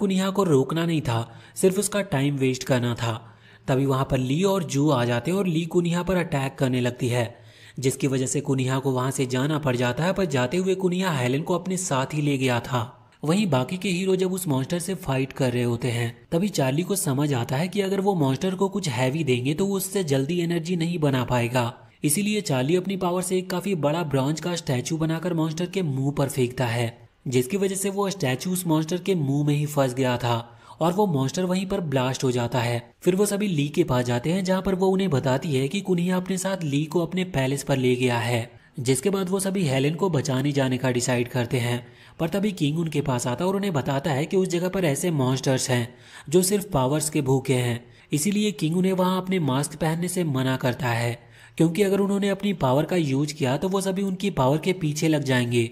कुनिया को रोकना नहीं था सिर्फ उसका टाइम वेस्ट करना था तभी वहां पर ली और जू आ जाते हैं और ली कुनिया पर अटैक करने लगती है जिसकी वजह से कुनिया को वहां से जाना पड़ जाता है पर जाते हुए कुनिया हेलन को अपने साथ ही ले गया था वहीं बाकी के हीरो जब उस मॉन्स्टर से फाइट कर रहे होते हैं तभी चार्ली को समझ आता है कि अगर वो मॉन्स्टर को कुछ हैवी देंगे तो वो उससे जल्दी एनर्जी नहीं बना पाएगा इसीलिए चार्ली अपनी पावर से एक काफी बड़ा ब्रांच का स्टैचू बनाकर मॉन्स्टर के मुंह पर फेंकता है जिसकी वजह से वो स्टैचू उस मॉन्स्टर के मुंह में ही फंस गया था और वो मॉन्स्टर वहीं पर ब्लास्ट हो जाता है फिर वो सभी ली के पास जाते हैं जहाँ पर वो उन्हें बताती है कि कुनिया अपने साथ ली को अपने पैलेस पर ले गया है जिसके बाद वो सभी हेलेन को बचाने जाने का डिसाइड करते हैं पर तभी किंग उनके पास आता है और उन्हें बताता है कि उस जगह पर ऐसे मॉन्स्टर्स हैं जो सिर्फ पावर्स के भूखे हैं इसीलिए किंग उन्हें वहाँ अपने मास्क पहनने से मना करता है क्योंकि अगर उन्होंने अपनी पावर का यूज किया तो वो सभी उनकी पावर के पीछे लग जाएंगे